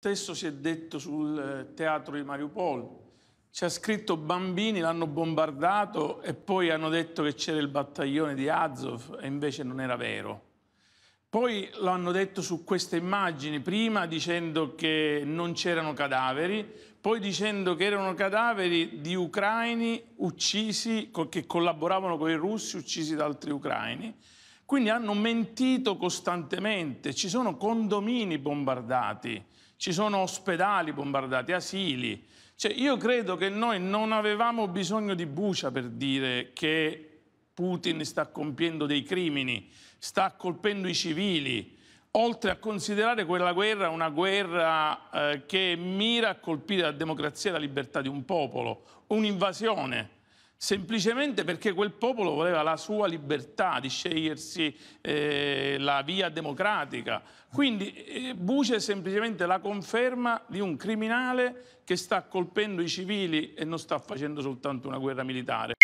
stesso si è detto sul eh, teatro di Mariupol. Ci ha scritto bambini, l'hanno bombardato e poi hanno detto che c'era il battaglione di Azov e invece non era vero. Poi lo hanno detto su queste immagini, prima dicendo che non c'erano cadaveri, poi dicendo che erano cadaveri di ucraini uccisi, che collaboravano con i russi, uccisi da altri ucraini. Quindi hanno mentito costantemente, ci sono condomini bombardati, ci sono ospedali bombardati, asili. Cioè, io credo che noi non avevamo bisogno di Bucia per dire che Putin sta compiendo dei crimini, sta colpendo i civili, oltre a considerare quella guerra una guerra eh, che mira a colpire la democrazia e la libertà di un popolo, un'invasione semplicemente perché quel popolo voleva la sua libertà di scegliersi eh, la via democratica. Quindi eh, Buce è semplicemente la conferma di un criminale che sta colpendo i civili e non sta facendo soltanto una guerra militare.